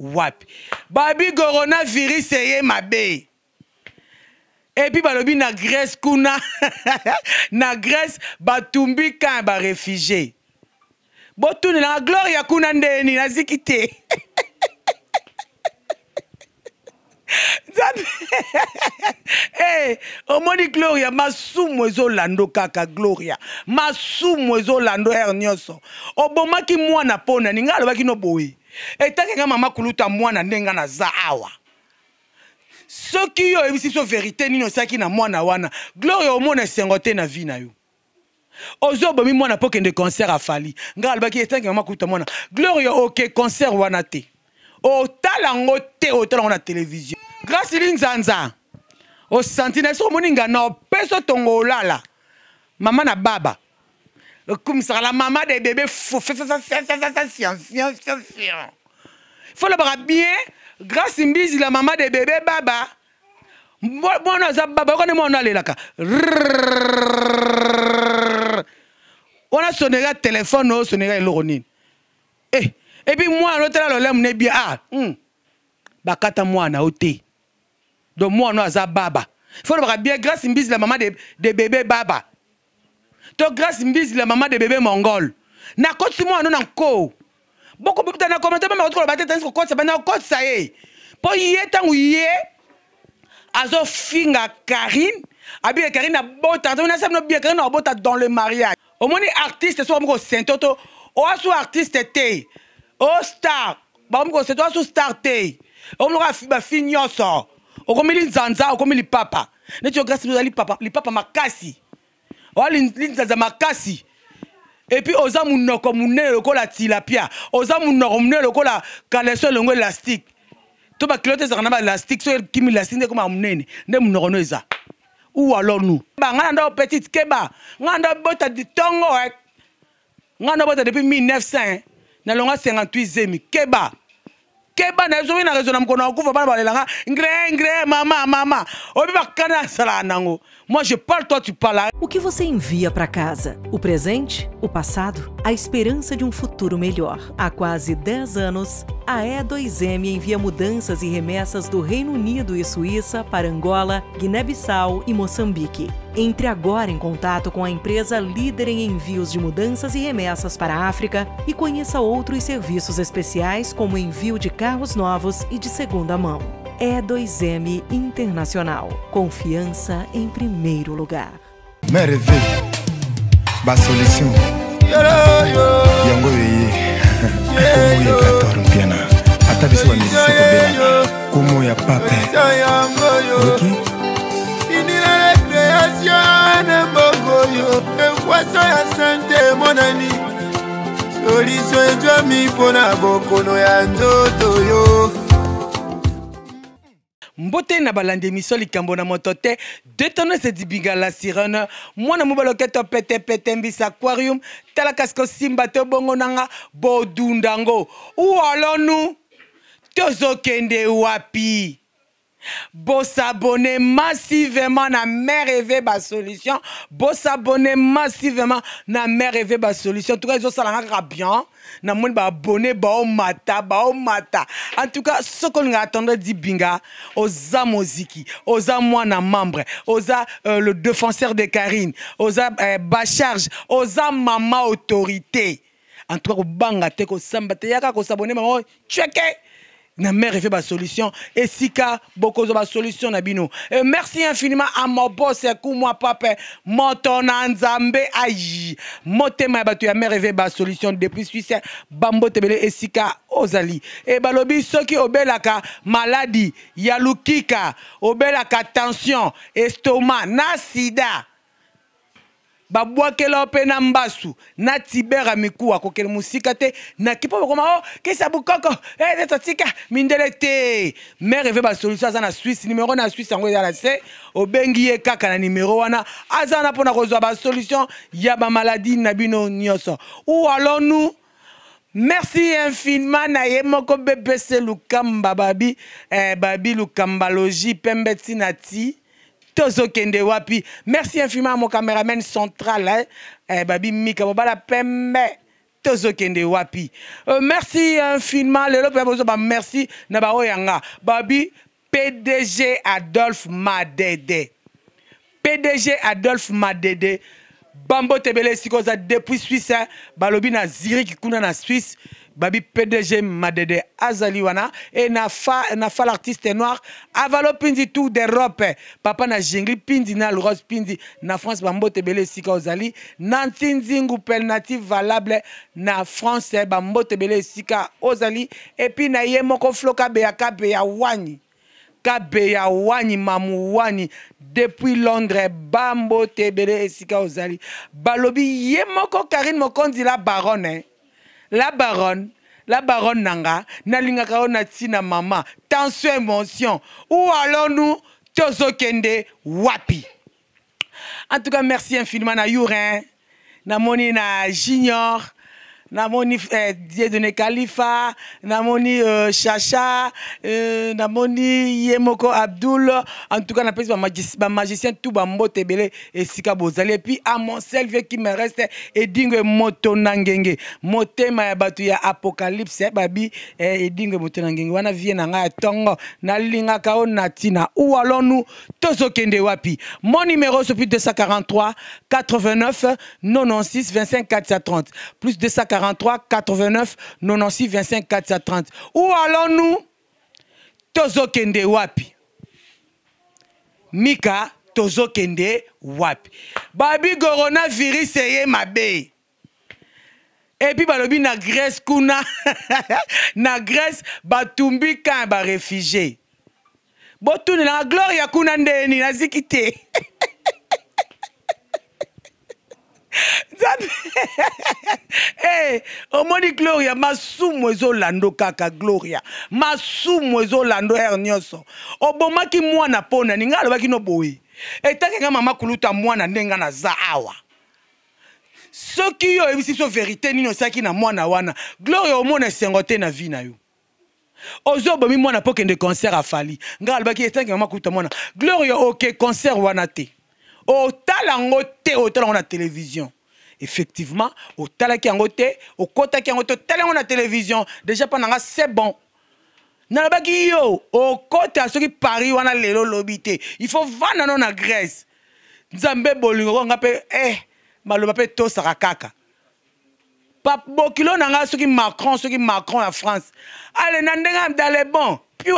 wapi babi coronavirus eye mabe puis balobi na grèce kuna na grèce batumbi kan ba réfugié. botunelanga la ya kuna ndeni naziki Eh, nzambe hey, omoni gloria masumu lando kaka gloria masumu ezolando ere Oboma obomaki mwana pona ninga kino no etaki nga mama kuluta mwana nde nga naza awa soki yo oyebisi biso verité nini osalaki na mwana wana gloria omona esengo te na vi na yo ozobomi mwana mpo kende concert afali ngai alobaki etangi mama kuta mwana gloria oke concert wana te otala yango te otala yango na télévision grace linzanza osanti na biso omoni ngai na opesa otongo olala mama na baba Le coup, sera la maman des bébés. Faut le bras bien. Grâce à Mbizi, la maman des bébés, baba. Moi, on a baba, on est allé là. On a sonné le téléphone, on a sonné le ronin. Eh, et puis moi, l'autre, là, l'homme n'est bien. Ah, hum. Bakata, moi, on Donc, moi, on a baba. Faut le bras bien. Grâce à Mbizi, la maman des bébés, baba. to grace mbizila mama de bebe mongole nakotisi mwana na nko bokobita na komante mama koloba te tanisi kokotisa bana kokotisa ye mpo ye ntango ye azofinga karine abie karine abota ntango nasali bino bie karine abota dans le mariage omoni artiste so bamoko sento to oasu artiste te o star bamoko sento oasu star te omonoko bafi nyonso okomi linzanza okomi lipapa neti yo grace ozali lipapa makasi olinza makasi epuis oza munoko munene lokola tilapia oza munoko munene lokola kaleso elongo elastique to bakilo te ezalaka na baelastique so ekimi elastique nde ekoma munene nde munoko no eza ou alors nous ba nga na ndo petite keba nga ndo bota tongo eh? nga ndo bota depuis 1900 eh? nalonga 58 zemi keba keba na na na bana ngre ngre mama mama nango moi je parle toi tu parles O que você envia para casa? O presente? O passado, a esperança de um futuro melhor. Há quase 10 anos, a E2M envia mudanças e remessas do Reino Unido e Suíça para Angola, Guiné-Bissau e Moçambique. Entre agora em contato com a empresa líder em envios de mudanças e remessas para a África e conheça outros serviços especiais como envio de carros novos e de segunda mão. E2M Internacional. Confiança em primeiro lugar. Maravilha. basolution yango oyo eye komo ya kator mpiana ata biso bamedisia kobela komo ya pape oki ekwaso ya sante emonani soliso ezwami mpo na bokono ya nzoto yo mbote na balandi miso likambo na moto te detonese dibinga la sirene mwana mobali oketo petepete mbisa aquarium tala kasi kosimba te bongo nanga bo ngo uolonu tozokende wapi bosabone massivement na bas eve solution bosabone massivement na mère eve ba solution tout cas ezosalanga kaka bien ba mata ba o mata en tout cas ce qu'on attendre di binga oza moziki oza mwana membre oza euh, le défenseur de karine oza euh, bacharge oza mama autorité en tout cas banga te samba te yaka kosabone bango oh, cweke na mère fait ba solution esika bokozo ba solution na bino merci infiniment à mon boss kumwa papa moto na nzambe ayi motema ba tu ya mère fait ba solution depuis suisse bambo tebele esika ozali e balobi soki obelaka maladi yalukika, obelaka tension estomac na babwakela mpe na mbasu na tibera miku akokele mosika te naki mpo bakoma o oh, kisa bukoko ete eh, eh, totika eh, mindele te mare eve basolution aza na swisse nimero na swisse yango eza na se obengi ye kaka na nimero wana aza wana mpona kozwa basolution ya bamaladi na bino nyonso ou alors nous merci infiniment na ye moko bebese lukamba babi eh, babi lukamba logi pembe ntina ti tozokende wapi merci infiniment à mon caméraman central hein? eh, babi mika bobala pembe tozokende wapi euh, merci infiniment lelo mpe bah, merci Naba Oyanga, babi pdg adolphe madede pdg adolphe madede bambo tebele Sikoza depuis Suisse, hein. balobi na zurich kuna na Suisse babi PDG Madede Azaliwana et na noir avalo pindi tout d'Europe papa na jingli pindi na rose pindi na France bambote belé sika ozali na valable na France bambote bele sika ozali et puis na ye moko floka be ya wani Kabeya wani Mamou wani depuis londres bambote bele Sika ozali balobi Yemoko moko karine mokonzi la baronne hein la baronne la baronne nanga nalinga na maman. mama tension émotion ou allons-nous Kende, wapi en tout cas merci infiniment na yurin Moni, na junior namoni eh, Khalifa namoni euh, Chacha euh, namoni Yemoko Abdul en tout cas ma magicien tout et et esika bozali puis à mon vieux qui me reste edingwe moto na motema ya apocalypse eh, babi eh, edingwe moto na wana vie na tongo, Nalinga ntongo nalingaka oyo na wapi mon numéro plus 243 89 96 25 430 plus 240 43 89 96 25 430. Où allons-nous Kende wapi mika Kende wapi babi coronavirus eye mabe puis, balobi na grèce kuna na grèce batumbi kan réfugié. barefugie la gloria kuna ndeni Zikite. nzambe eh, hey, omoni gloria masumu ezolando kaka gloria masumu ezolando ere nyonso obomaki mwana mpo na ninga alobaki no boye etakanga mama kuluta mwana nde nga naza awa soki yo oyebisi biso verite nini osalaki na mwana wana gloria omona esengo te na vi na yo ozobomi mwana mpo kende concert afali ngai alobaki etangi mama kuluta mwana gloria oke okay, concert wana te au yango te otala télévision effectivement au au au télévision déjà pendant nanga c'est bon ki yo qui soki paris wana lelo lobite. il faut vanda à na grèce nzambe bolingo eh maloba to tosaka kaka bokilo na nga macron macron en france ale dans les bons. Puis,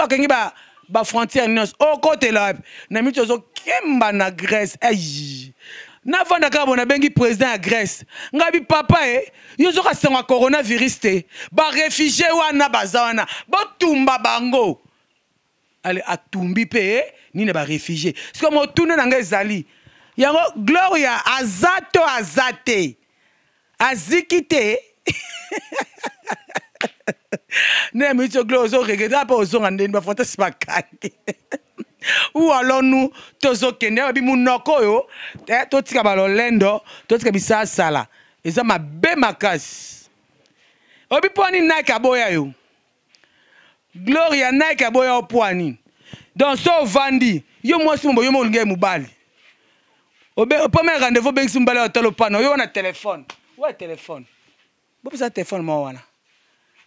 bafrontière au oh, côté là na kemba na grèce ai na ya bo bengi président à grèce ngabi papa eh. e sangwa coronavirus te barefugie wana bazana ba botumba bango na atumbi eh. réfugié ce que Grèce. tourne na yango gloria azato azate. Eh. ne miso glo ozoregeta mpo ozonga ndeni bafronte si bakangi ou alors nous tozokende oyebi munoko to totika balolendo totika sala. eza mabe be Obi Obi nini nike aboya yo gloria Nike aboya yo mpo anini donc so Vandi. yo mwasi mombo yo molingi ye mobali premier rendez-vous obengisi mobali oyo a opana yo wana téléphone. wa téléphone wana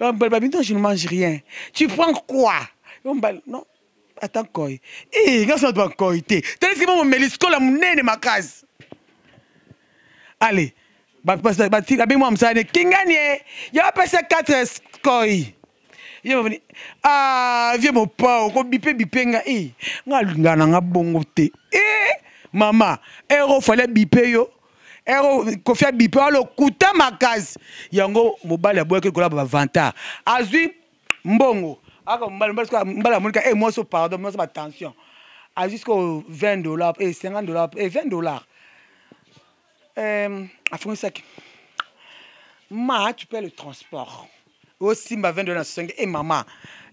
je ne mange rien. Tu prends quoi Non, attends, quoi Eh, quand ça, doit quoi Tu dit que mon mélisco, la ma case. Allez. abengwa mosala ekingani ye il bapesa 4 scoy ye bavani vie mopao nga nga bongo te Eh, mama ero eh, oh, fallait bipé yo kofi abipe alokuta makasi yango mobali aboyaki likola bavantard azwi mbongo aka mobali amonika e mwasi pardon mwasi batension azwi siko 20 dollar e eh, 50 dollar e eh, 20 dollar afungisaki ma tu paie le transport osimba 20 dollar na sosenge e eh, mama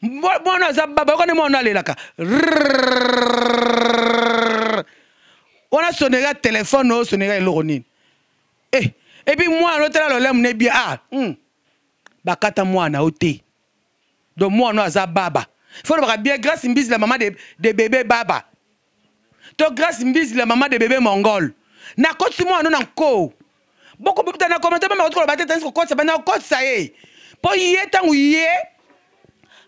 mwana aza baba okoni mwana alelaka wana sonera telefone oyo sonera eloko nini e epi mwana otala lolemu na ebia a bakata mwana o te donc mwana oyo aza baba fono bakabia grâce mbizila mama de, de bebe baba to grâce mbizila mama de bebe mongole nakotisi mwana o na nko bokobita na komata mama kotokoloba te tanisi kokotisa bana kokotisa ye mpo ye ntango ye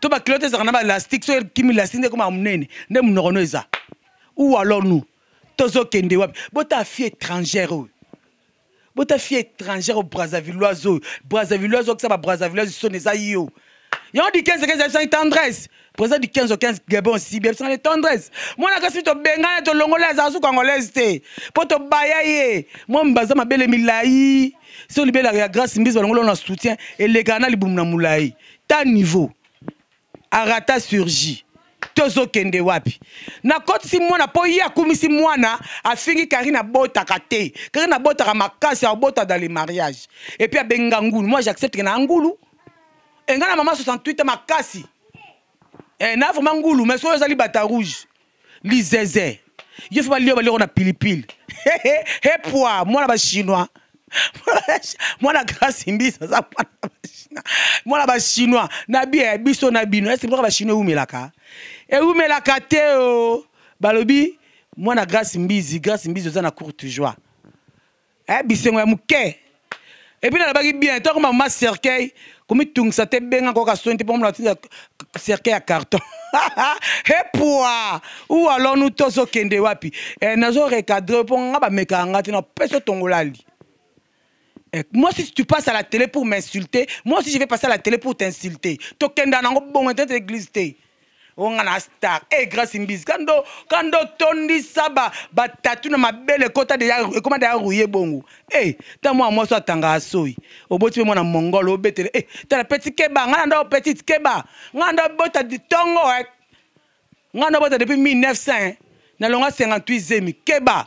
to bakilote ezalaka na balastique soki ekimi lastique nde ekoma monene nde monokono eza ou alors nous tozokende wapi bota fi étrangère oyo bota fi étrangère oyo brazavilloise oyo brazavilloise okisa babrazavilloise soni eza yo yango di 15 15 abisaki tendresse Président du 15 au 15 gabon les sibi abisaka le tendresse to kasi tobengana tolongola azala su congolaise te mpo tobaya ye mwa mbaza mabele milai so libelaka ya grâce mbisi longola na soutien et elekaka na libumu na mulai. ta niveau arata surgi tozokende wapi nakotisi mwana mpo ye akumisi mwana afingi Karina abotaka te na bota makasi bota dans les mariages et puis abenga ngulu moi j'accepte na ngulu enga na mama 68 makasi eh, na vraimen ngulu mais soki ezali bata rouge lizeze ye fo balio balioko na Moi la mwana chinois la grâce chinois aza mwana moi eh, eh, oh? na chinois biso na bino ese ou me la ewumelaka balobi la grâce mbizi grâce mbizi za na moi toujours bisengo ya dans la baguette bien comme mama cercueil komitungisa te benga koyoka te cercueil à carton eh, poa ou alors nous wapi nazorekadrae mpo recadre bamekaka nga mekanga na peso tongolali eh, moi si tu passes à la télé pour m'insulter moi aussi je vais passer à la télé pour t'insulter tokenda nango bongo bon église te onga a star e eh, grâce quand mbizi kando kando tondisa batatu na mabele ekota moi deya rouye bongo Eh, ta Au bout de moi dans Mongol, mwana mongolo obetele e eh, la petite keba ngai na nda opetite keba ngai na bota de tongo ngai na obota depuis 1900 nalonga 58 zemi keba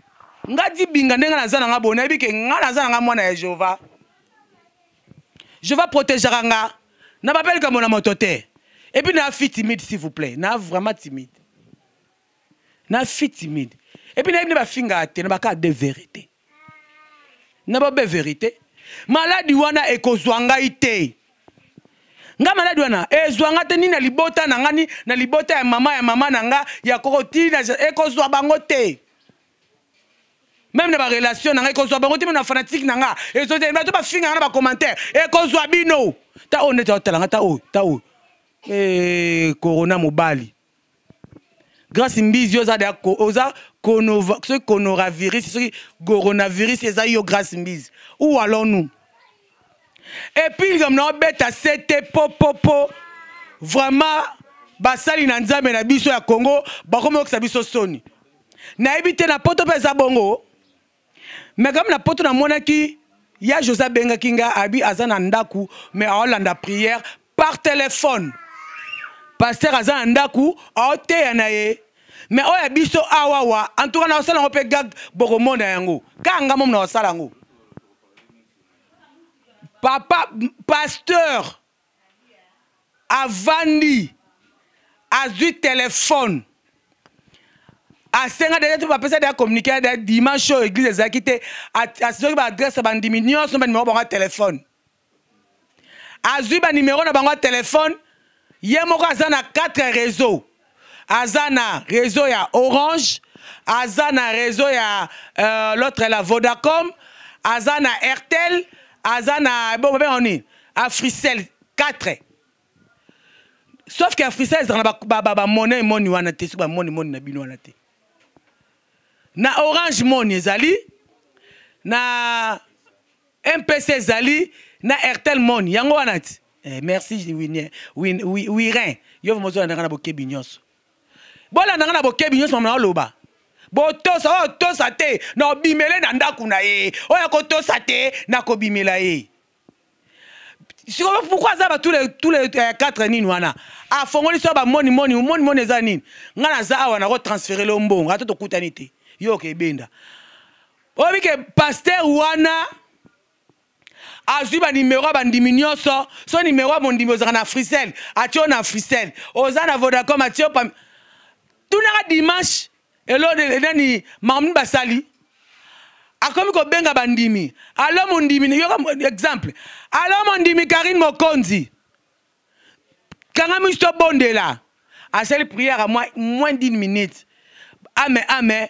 Je vais protéger naza nga bona yebi ke nga nga mwana ya jehova jehova na na fi timide s'il vous plaît na vraiment timide na fi timide na puis, je finga te na de vérité na de vérité maladi wana eko Je te nga maladi wana e te na libota na ngani na libota ya mama ya mama na ya koko tina bango te même relation, barelation na ngai ekozwa bango te me des fanatike na nga ezote commentaires, bafinga commentaires. na bacommentaire bino ta suis ndete aotala nga ta eh, Corona mobali grâce mbizi coronavirus coronavirus c'est yo grâce mbizi où allons nous Et comme on sete po po po vraiment basali na na biso ya congo suis okisa biso soni un na poto mpe bongo me kami na poto namonaki ya josé abengaki nga abi aza na ndako me aolanda priere par telefone paster aza na ndako aoteya na ye me oyo oh, biso awawa antuka na osala yango mpe gag bokomona yango kaka nga momo na osala yango papa pasteur avandi azwi telefone asenga deja ti passer à communiquer des dimanche aux églises ezalaki te à baadresse bandimi nyonso à bango ya telefone numéro de téléphone téléphone a na 4 réseau Azana réseau ya orange Azana réseau ya euh, l'autre la vodacom Azana RTL, airtel bon ben bon babenga à africel 4 sauf monnaie monnaie monnaie moni wana monnaie moni na na orange money ezali na mpc Zali, na airtel money yango Merci ti eh, merci wirin yo mozolandaka na bokebi nyonso bolandaka na bokebi nyonso mama loba. botosa tous, oh, tosa te na obimele na ndako na ye oyo oh, akotosa te nakobimela ye sikoyo Pourquoi aza ba tous les euh, quatre nini wana afongoli so bah, moni, monimoni eza nini ngai za wana nakotransfere le mbongo ata tokutani te yo ebenda benda, ke pasteur wana Azuba ni mewa en nyonso so nimero mon mondimi ozalaka na frisel atie na frisel oza na vodacom atie pa tuna ka dimanche elo nani makamini basali akomi benga bandimi alo dimini. yo exemple alo mondimi karine mokonzi kanga bondela. a asali priere mwa moins d'une minute ame ame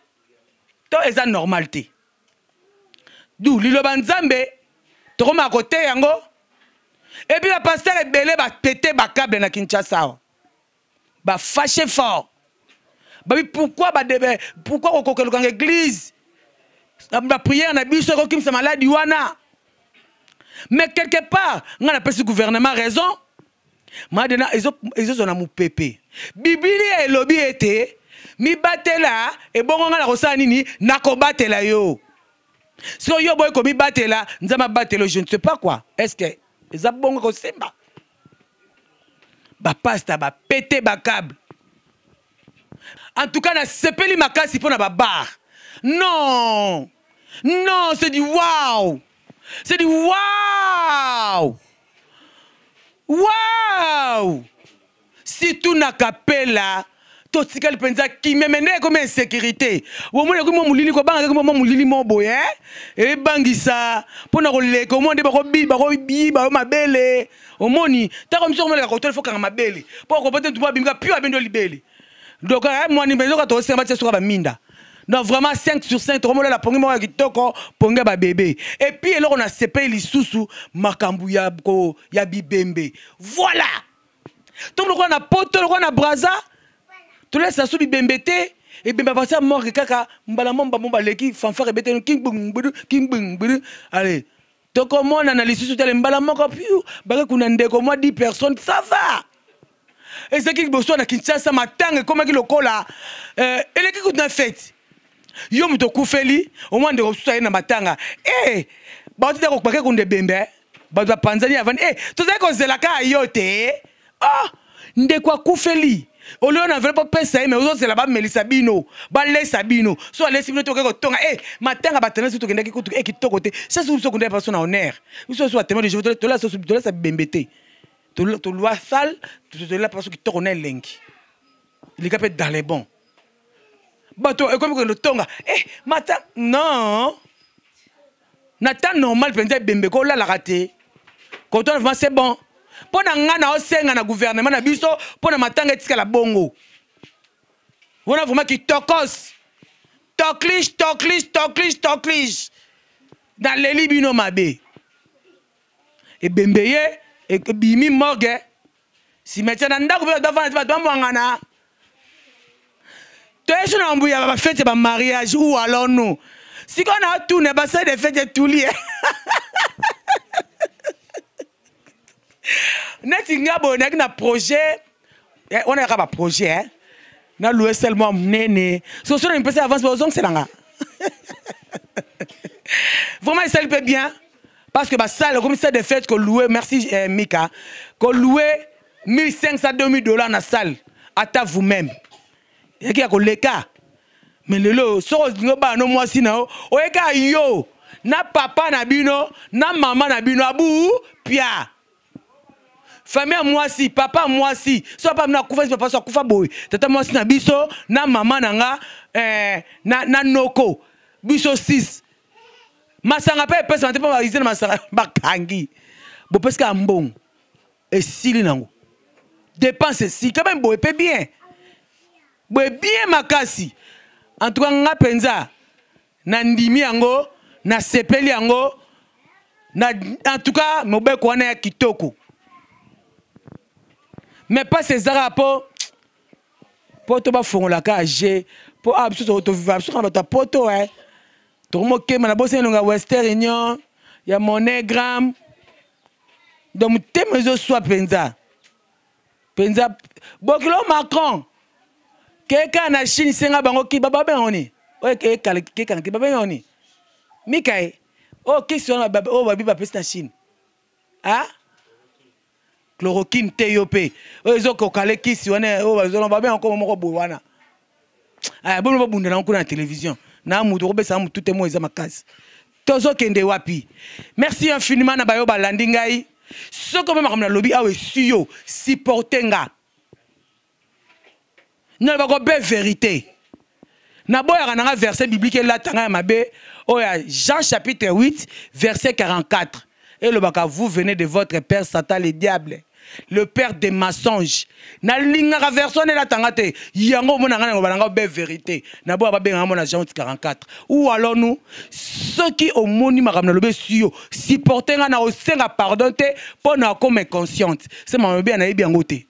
normalité, to eza normal te et puis nzambe pasteur est yango epi bapaster pété bapete câble na kinshasa awa fâché fort pourquoi pourkui badebe pourkui kokokelukanga église baprière na biso a malade wana mais quelque part a napesi gouvernement raison madena ezozwa pépé mopepe et lobby ete mi mibatela ebongo nga la kosala nini nakobatela yo So yo boye komibatela nzama batelo je ne sais pas quoi est ce que eza bongo Ba pété ba câble en tout cas na sepeli makasi pona na babar non non c'est du wow c'est du wow wow surtout na kapela totikali mpenza kimeme nde comme insécurité moi bomoni ekomi mwa molili kobangaka ekomi mwa molili mo boye eh? ba mpona koleka omoni nde bakoyiba yo mabele omoni ntako miso komeleka kotoli fokanga mabele mpo okopo te ntumbu abimika pio abendo libele donc eh, moi ni mwani mpenzoka tosenga sur ba minda donc vraiment 5 sur 5 comme la pongi moi qui toko moko ya kitoko pongi ya babebe epuis eloko na sepei lisusu makambo ya bibembe voilà to lokola na poto lokola a braza tolesa so et te ebembaka sa e mort kaka mbala mo mbambo leki fanfare ebeteni kingbungbudu kingbungbudu ale tokomonana lisusu tele mbala moko piu bake kuna ndeko mwa 10 personne sava ezalaki liboso na sa matanga ekomaki lokola qu'on a fait yo moto okufeli au moins de aye na matanga eh e bato te bake kunda ebembe bato bapanzani avandi e eh, tozali kozela kaka yote eh. oh ndeko kufeli olia mais aujourd'hui Sabino, me Sabino, bino bino so alesi Eh, ma kotonga e matanga batendasi tokendaki kutu ko kitoko te sesi biso kundaki personne en honneur un de jeve tolesa bibembe te loi sale tolela baso un link. elengi les mpe dans bah, le bon bato ekomi Eh, e matanga non na temps normal la ebembe Quand te c'est bon mpo na ngai naosenga na guvernema na biso mpo na matanga etikala bongo wana vraimen kitokos toklish toklish toklish toklish naleli bino mabe ebembe ye ebimi morge simetiere na ndako mpe bato bafanda te bato bamwangana toyesu na bambuya bafete bamariage ou alono sikoyo na otuna basali de fete etulie un projet. Eh, on a un projet Si on hein. a un selema monene soso So mipesa avance ozongiselanga vraiment le fait bien parce que basale le commissaire de fête merci eh, mika koloue 1500 2000 dollars na salle ta vous même yaki cas. Mais me lelo so no na yo na papa na bino na maman na bino abu pia moi si papa mwasi pas papa nakufa papa so akufa boy tata si na biso na maman nanga eh, na, na noko biso 6 masanga mpe pe pesante réaliser ma sanga bakangi et e nango dépense si quand même ben boy bien boy bien makasi en tout cas nga na yango na, en tout cas mobeko mais pas ces mpo mpo to pour po mpo awa absolument tovivaa biso kaka bato ya poto Tu tokomi un na de dans ya western union mon te donc motema penza penza bokilo macron quelqu'un la chine bango ki babengo ni oyo kekana ki mikaï oh qui sont kisi oh oyo baba bapesi na chine ah? chloroquine te yo ozo si ezokokale kisi wana oyo bazolomba encore nkomo moko boye wana bon, bono babundana ngo kuna na télévision na mutu okopesa mutu te ma case. Tozo kende wapi merci infiniment na bayo soko ngai soki ope makambo supportenga awa esi yo n'a nga nalobaka obe vérité verset biblique la ya mabe o ya jean chapitre 8 verset 44 et le baka vous venez de votre père satan le diable le père des mensonges linga version na tangate yango monanga na ngobanga be vérité na bo babengaka mona jean 44 ou alors nous soki omoni makambo nalobi esi yo supporte ngai na osenga pardon te mpo na comme inconsciente mon bien na yebi yango te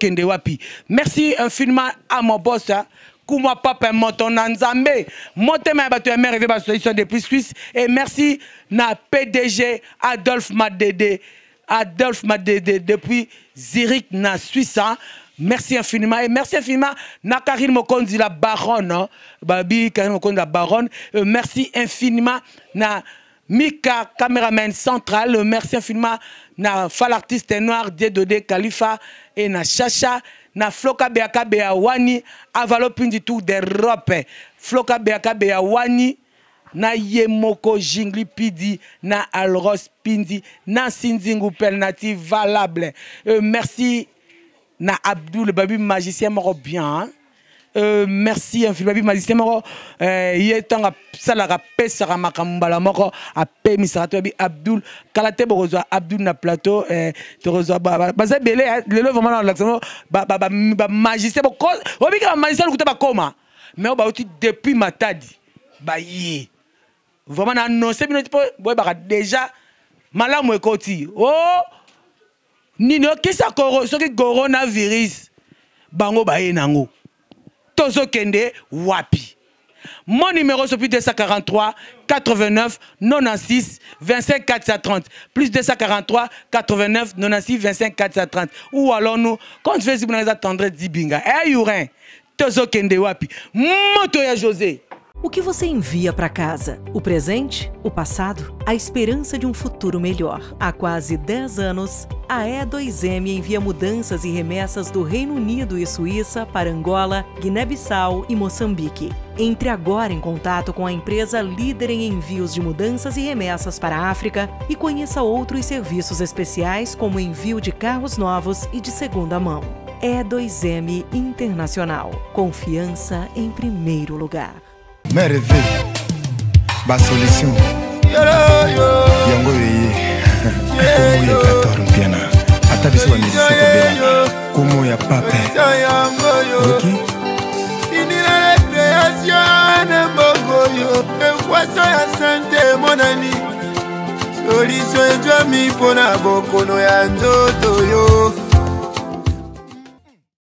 kende wapi merci infiniment à mon boss hein. kuma papa moto na nzambe motema ya bato ya mrv basociation depuis suisse et merci na pdg adolphe madede Adolphe Madede depuis Zurich, na Suisse. Hein. Merci infiniment. Et merci infiniment, Karine Mokondi, la baronne. Hein. Babi Karine Mokondi, la baronne. Euh, merci infiniment, na Mika, caméraman central. Euh, merci infiniment, na Fal artiste noir, Diedode, Khalifa, et na Chacha, na Floka Beaka Wani Avalo Pindi Tour d'Europe. Floka Beaka Wani na yemoko moko jingli pidi na alros pindi na sinzingu penalty valable euh, merci na abdou le babi magicien moro bien hein. euh, merci infiniment hein, babi magicien moro euh, ye sala ka apesaka ka makambala moko apemisaka to tu abdul kalate te abdul na plateau euh, rezo baza bah, bah, hein. le le vraiment na relaxamo magicien ba, ba, ba, obika oh, bamagicien lokuta mais oyo oh, bauti oh, depuis matadi baye vraiment annoncé mais mpo boyebaka déjà malamu ce o c'est que le coronavirus bango baye nango kende, wapi mon numéro c'est plus 243 89 96 25 430 plus 243 89 96 25 430 ou alors nous quand je vais si vous attendre Dibinga eh tozo kende wapi moto ya José O que você envia para casa? O presente? O passado? A esperança de um futuro melhor. Há quase 10 anos, a E2M envia mudanças e remessas do Reino Unido e Suíça para Angola, Guiné-Bissau e Moçambique. Entre agora em contato com a empresa líder em envios de mudanças e remessas para a África e conheça outros serviços especiais como envio de carros novos e de segunda mão. E2M Internacional. Confiança em primeiro lugar. me reve basolution yango oyo ye komo yeprator mpiana ata biso bamedise kobelaka komo ya pape oki na mbongo yo ekwaso ya sante emonani soliso ezwami mpo na bokono ya nzoto yo